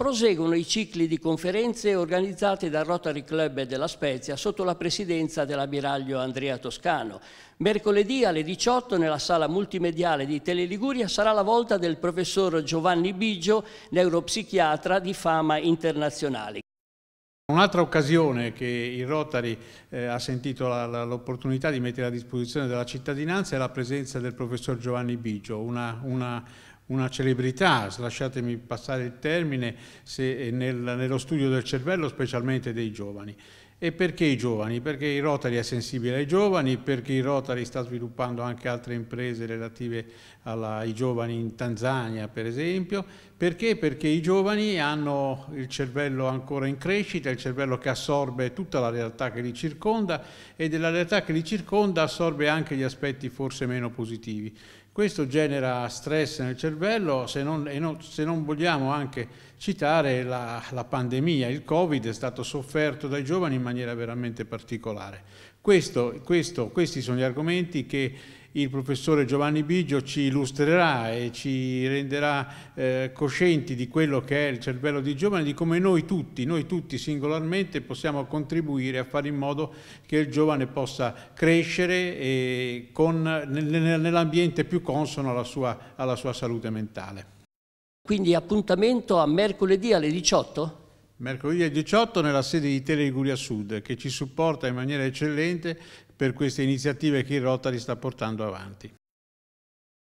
proseguono i cicli di conferenze organizzate dal Rotary Club della Spezia sotto la presidenza dell'ammiraglio Andrea Toscano. Mercoledì alle 18 nella sala multimediale di Teleliguria sarà la volta del professor Giovanni Biggio, neuropsichiatra di fama internazionale. Un'altra occasione che il Rotary eh, ha sentito l'opportunità di mettere a disposizione della cittadinanza è la presenza del professor Giovanni Bigio, una, una, una celebrità, lasciatemi passare il termine, se, nel, nello studio del cervello, specialmente dei giovani. E perché i giovani? Perché il Rotary è sensibile ai giovani, perché il Rotary sta sviluppando anche altre imprese relative alla, ai giovani in Tanzania, per esempio. Perché? Perché i giovani hanno il cervello ancora in crescita, il cervello che assorbe tutta la realtà che li circonda e della realtà che li circonda assorbe anche gli aspetti forse meno positivi. Questo genera stress nel cervello cervello se non, non, se non vogliamo anche citare la, la pandemia, il Covid è stato sofferto dai giovani in maniera veramente particolare. Questo, questo, questi sono gli argomenti che il professore Giovanni Bigio ci illustrerà e ci renderà eh, coscienti di quello che è il cervello di giovane, di come noi tutti, noi tutti singolarmente possiamo contribuire a fare in modo che il giovane possa crescere nell'ambiente più consono alla sua, alla sua salute mentale. Quindi appuntamento a mercoledì alle 18? mercoledì 18 nella sede di Tele Liguria Sud, che ci supporta in maniera eccellente per queste iniziative che il Rotary sta portando avanti.